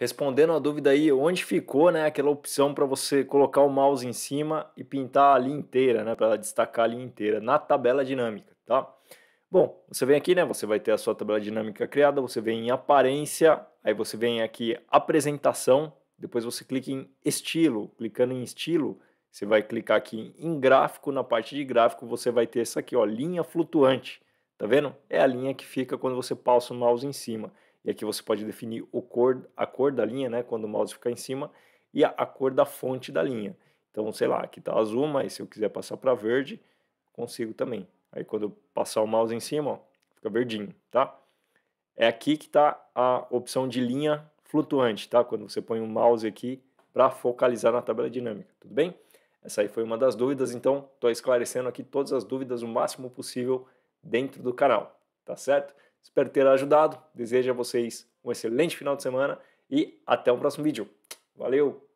respondendo a dúvida aí, onde ficou né, aquela opção para você colocar o mouse em cima e pintar a linha inteira, né, para destacar a linha inteira na tabela dinâmica, tá? Bom, você vem aqui, né, você vai ter a sua tabela dinâmica criada, você vem em aparência, aí você vem aqui apresentação, depois você clica em estilo, clicando em estilo, você vai clicar aqui em gráfico, na parte de gráfico você vai ter essa aqui, ó, linha flutuante, tá vendo? É a linha que fica quando você passa o mouse em cima e aqui você pode definir o cor, a cor da linha, né, quando o mouse ficar em cima, e a, a cor da fonte da linha. Então, sei lá, aqui está azul, mas se eu quiser passar para verde, consigo também. Aí quando eu passar o mouse em cima, ó, fica verdinho, tá? É aqui que está a opção de linha flutuante, tá? Quando você põe o um mouse aqui para focalizar na tabela dinâmica, tudo bem? Essa aí foi uma das dúvidas, então estou esclarecendo aqui todas as dúvidas o máximo possível dentro do canal, tá certo? Espero ter ajudado. Desejo a vocês um excelente final de semana e até o próximo vídeo. Valeu!